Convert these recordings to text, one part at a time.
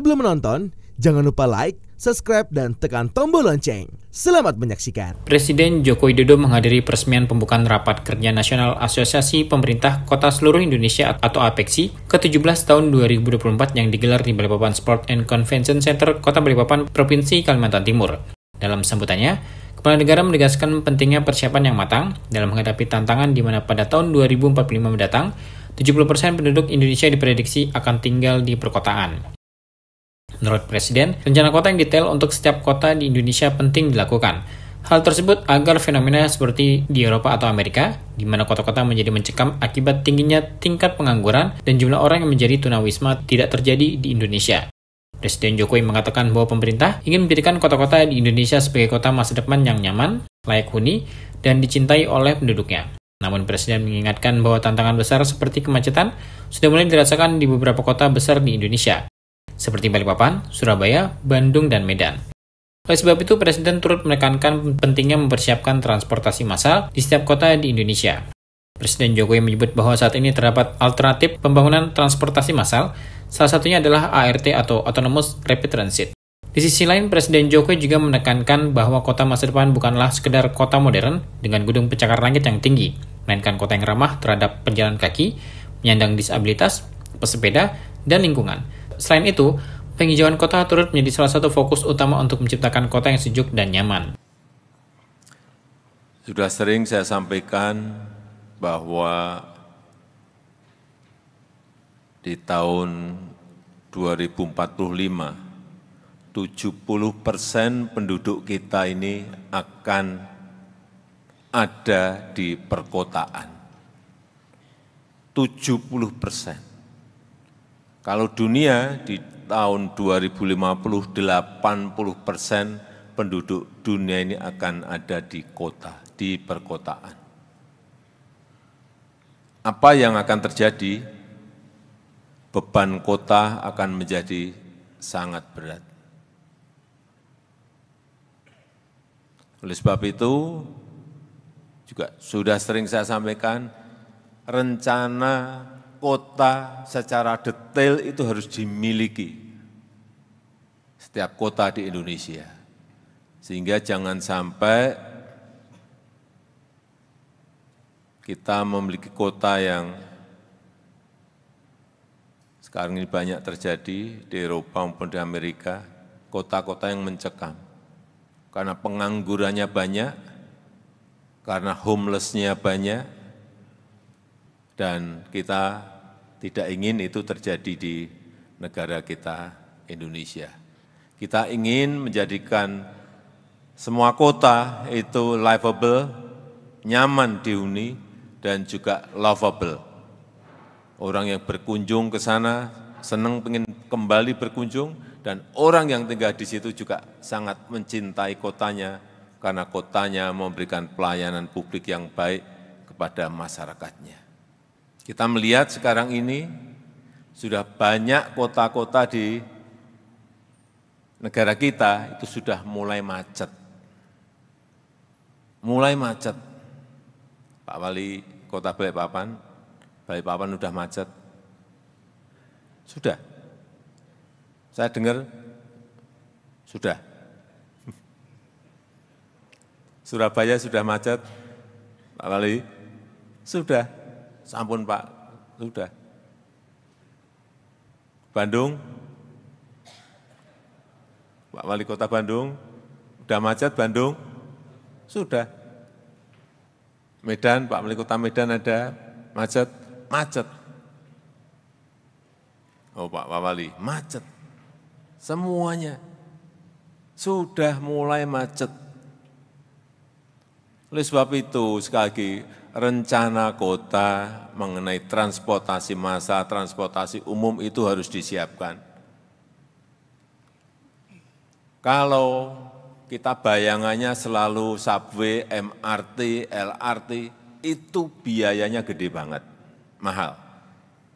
Sebelum menonton, jangan lupa like, subscribe, dan tekan tombol lonceng. Selamat menyaksikan. Presiden Joko Widodo menghadiri peresmian pembukaan Rapat Kerja Nasional Asosiasi Pemerintah Kota Seluruh Indonesia atau APEKSI ke-17 tahun 2024 yang digelar di Balikpapan Sport and Convention Center Kota Balikpapan, Provinsi Kalimantan Timur. Dalam sambutannya, Kepala negara menegaskan pentingnya persiapan yang matang dalam menghadapi tantangan di mana pada tahun 2045 mendatang, 70% penduduk Indonesia diprediksi akan tinggal di perkotaan. Menurut Presiden, rencana kota yang detail untuk setiap kota di Indonesia penting dilakukan. Hal tersebut agar fenomena seperti di Eropa atau Amerika, di mana kota-kota menjadi mencekam akibat tingginya tingkat pengangguran dan jumlah orang yang menjadi tunawisma tidak terjadi di Indonesia. Presiden Jokowi mengatakan bahwa pemerintah ingin menjadikan kota-kota di Indonesia sebagai kota masa depan yang nyaman, layak huni, dan dicintai oleh penduduknya. Namun Presiden mengingatkan bahwa tantangan besar seperti kemacetan sudah mulai dirasakan di beberapa kota besar di Indonesia seperti Balikpapan, Surabaya, Bandung, dan Medan. Oleh sebab itu, Presiden turut menekankan pentingnya mempersiapkan transportasi massal di setiap kota di Indonesia. Presiden Jokowi menyebut bahwa saat ini terdapat alternatif pembangunan transportasi massal, salah satunya adalah ART atau Autonomous Rapid Transit. Di sisi lain, Presiden Jokowi juga menekankan bahwa kota masa depan bukanlah sekedar kota modern dengan gedung pencakar langit yang tinggi, melainkan kota yang ramah terhadap penjalan kaki, penyandang disabilitas, pesepeda, dan lingkungan Selain itu, penghijauan kota turut menjadi salah satu fokus utama untuk menciptakan kota yang sejuk dan nyaman. Sudah sering saya sampaikan bahwa di tahun 2045 70 persen penduduk kita ini akan ada di perkotaan. 70 persen. Kalau dunia di tahun 2050, 80 persen penduduk dunia ini akan ada di kota, di perkotaan. Apa yang akan terjadi? Beban kota akan menjadi sangat berat. Oleh sebab itu, juga sudah sering saya sampaikan, rencana kota secara detail itu harus dimiliki setiap kota di Indonesia. Sehingga jangan sampai kita memiliki kota yang sekarang ini banyak terjadi di Eropa maupun di Amerika, kota-kota yang mencekam. Karena penganggurannya banyak, karena homelessnya banyak, dan kita tidak ingin itu terjadi di negara kita Indonesia. Kita ingin menjadikan semua kota itu livable, nyaman dihuni, dan juga lovable. Orang yang berkunjung ke sana senang ingin kembali berkunjung, dan orang yang tinggal di situ juga sangat mencintai kotanya, karena kotanya memberikan pelayanan publik yang baik kepada masyarakatnya. Kita melihat sekarang ini sudah banyak kota-kota di negara kita itu sudah mulai macet. Mulai macet. Pak Wali kota Balikpapan, Balikpapan sudah macet. Sudah. Saya dengar sudah. Surabaya sudah macet, Pak Wali? Sudah. Sampun Pak, sudah. Bandung, Pak Wali Kota Bandung, sudah macet Bandung? Sudah. Medan, Pak Wali Kota Medan ada macet? Macet. Oh Pak Wali, macet. Semuanya sudah mulai macet. Oleh sebab itu, sekali lagi, rencana kota mengenai transportasi massa, transportasi umum itu harus disiapkan. Kalau kita bayangannya selalu subway, MRT, LRT, itu biayanya gede banget, mahal.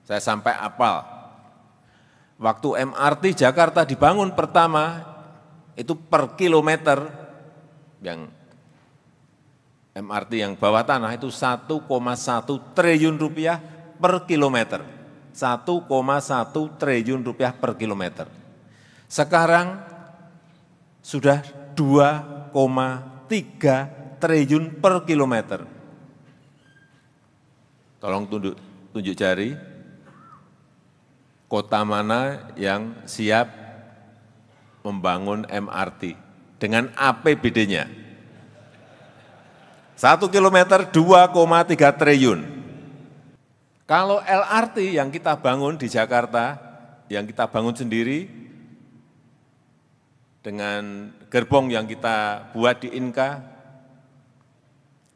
Saya sampai apal. Waktu MRT Jakarta dibangun pertama, itu per kilometer yang MRT yang bawah tanah itu 1,1 triliun rupiah per kilometer. 1,1 triliun rupiah per kilometer. Sekarang sudah 2,3 triliun per kilometer. Tolong tunjuk, tunjuk jari, kota mana yang siap membangun MRT dengan APBD-nya satu kilometer 2,3 triliun. Kalau LRT yang kita bangun di Jakarta, yang kita bangun sendiri, dengan gerbong yang kita buat di Inka,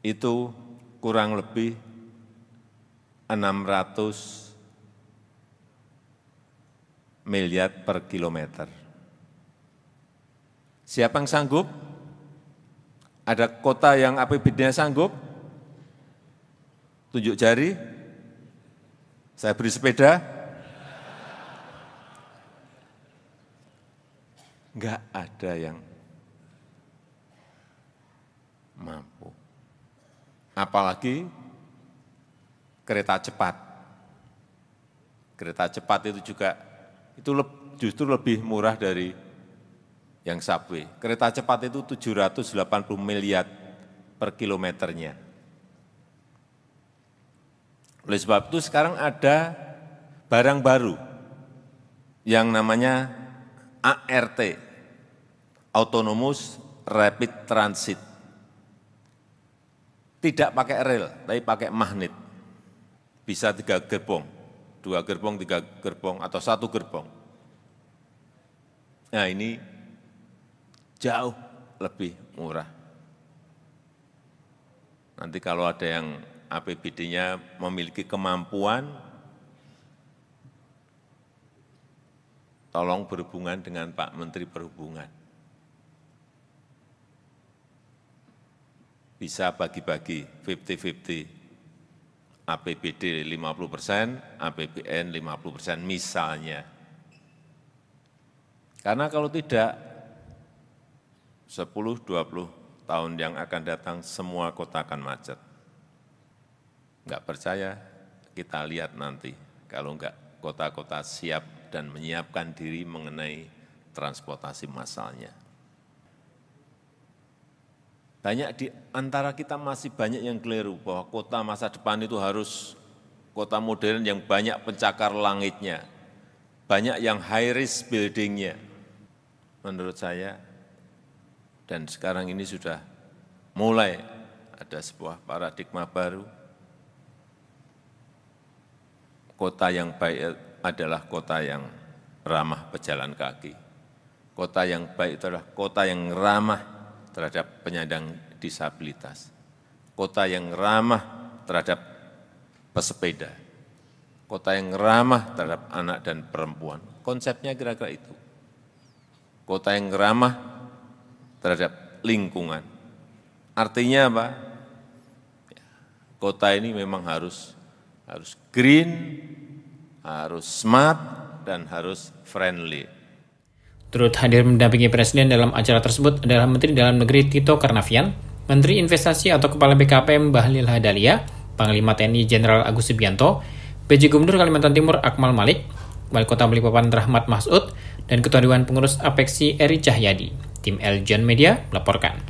itu kurang lebih 600 miliar per kilometer. Siapa yang sanggup? Ada kota yang APBD-nya sanggup? Tunjuk jari. Saya beri sepeda. Enggak ada yang mampu. Apalagi kereta cepat. Kereta cepat itu juga itu justru lebih murah dari yang subway. Kereta cepat itu 780 miliar per kilometernya. Oleh sebab itu sekarang ada barang baru yang namanya ART, Autonomous Rapid Transit. Tidak pakai rel, tapi pakai magnet. Bisa tiga gerbong, dua gerbong, tiga gerbong, atau satu gerbong. Nah ini jauh lebih murah. Nanti kalau ada yang APBD-nya memiliki kemampuan, tolong berhubungan dengan Pak Menteri Perhubungan. Bisa bagi-bagi 50-50, APBD 50 persen, APBN 50 persen misalnya. Karena kalau tidak, 10, 20 tahun yang akan datang semua kota akan macet. Enggak percaya, kita lihat nanti. Kalau enggak kota-kota siap dan menyiapkan diri mengenai transportasi massalnya. Banyak di antara kita masih banyak yang keliru bahwa kota masa depan itu harus kota modern yang banyak pencakar langitnya, banyak yang high risk buildingnya. Menurut saya dan sekarang ini sudah mulai ada sebuah paradigma baru. Kota yang baik adalah kota yang ramah pejalan kaki. Kota yang baik adalah kota yang ramah terhadap penyandang disabilitas. Kota yang ramah terhadap pesepeda. Kota yang ramah terhadap anak dan perempuan. Konsepnya kira-kira itu. Kota yang ramah terhadap lingkungan. Artinya apa? Ya, kota ini memang harus harus green, harus smart, dan harus friendly. Turut hadir mendampingi Presiden dalam acara tersebut adalah Menteri Dalam Negeri Tito Karnavian, Menteri Investasi atau Kepala BKPM Bahlil Hadalia, Panglima TNI Jenderal Agus Subianto, PJ Gubernur Kalimantan Timur Akmal Malik, Wali Kota Balikpapan Rahmat Masud, dan Ketua Dewan Pengurus Apeksi Eri Cahyadi. Tim Elgen Media melaporkan.